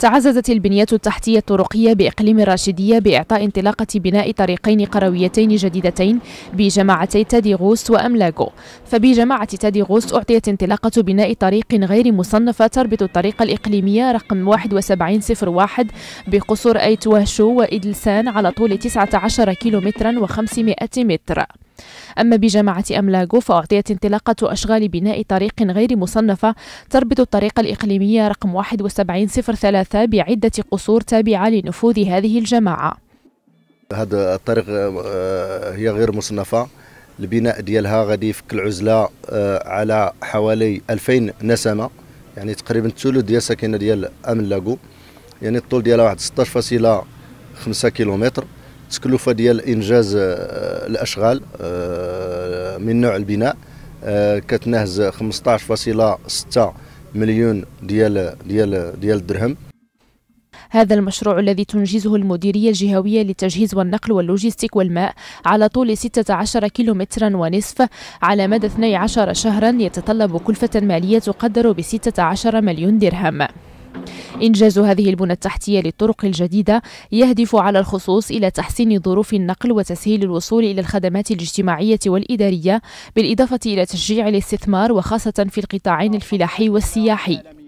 تعززت البنية التحتية الطرقية بإقليم الراشدية بإعطاء انطلاقة بناء طريقين قرويتين جديدتين بجماعتي تادي غوست وأملاغو فبجماعة تادي غوست أعطيت انطلاقة بناء طريق غير مصنفة تربط الطريق الإقليمية رقم 7101 بقصور وهشو وإدلسان على طول 19 كيلومترا و500 متر أما بجامعة أملاغو فأعطيت انطلاقة أشغال بناء طريق غير مصنفة تربط الطريق الإقليمية رقم 7103 بعدة قصور تابعة لنفوذ هذه الجماعة هذا الطريق آه، هي غير مصنفة البناء ديالها غادي يفك العزلة آه، على حوالي 2000 نسمة يعني تقريبا الثلث ديال الساكنة ديال أملاغو يعني الطول ديالها واحد 16.5 كيلومتر تكلفة ديال انجاز آه، الاشغال آه، من نوع البناء آه، كتنهز 15.6 مليون ديال ديال ديال الدرهم هذا المشروع الذي تنجزه المديرية الجهوية للتجهيز والنقل واللوجستيك والماء على طول 16 كيلومترا ونصف على مدى 12 شهرا يتطلب كلفة مالية تقدر ب 16 مليون درهم إنجاز هذه البنى التحتية للطرق الجديدة يهدف على الخصوص إلى تحسين ظروف النقل وتسهيل الوصول إلى الخدمات الاجتماعية والإدارية بالإضافة إلى تشجيع الاستثمار وخاصة في القطاعين الفلاحي والسياحي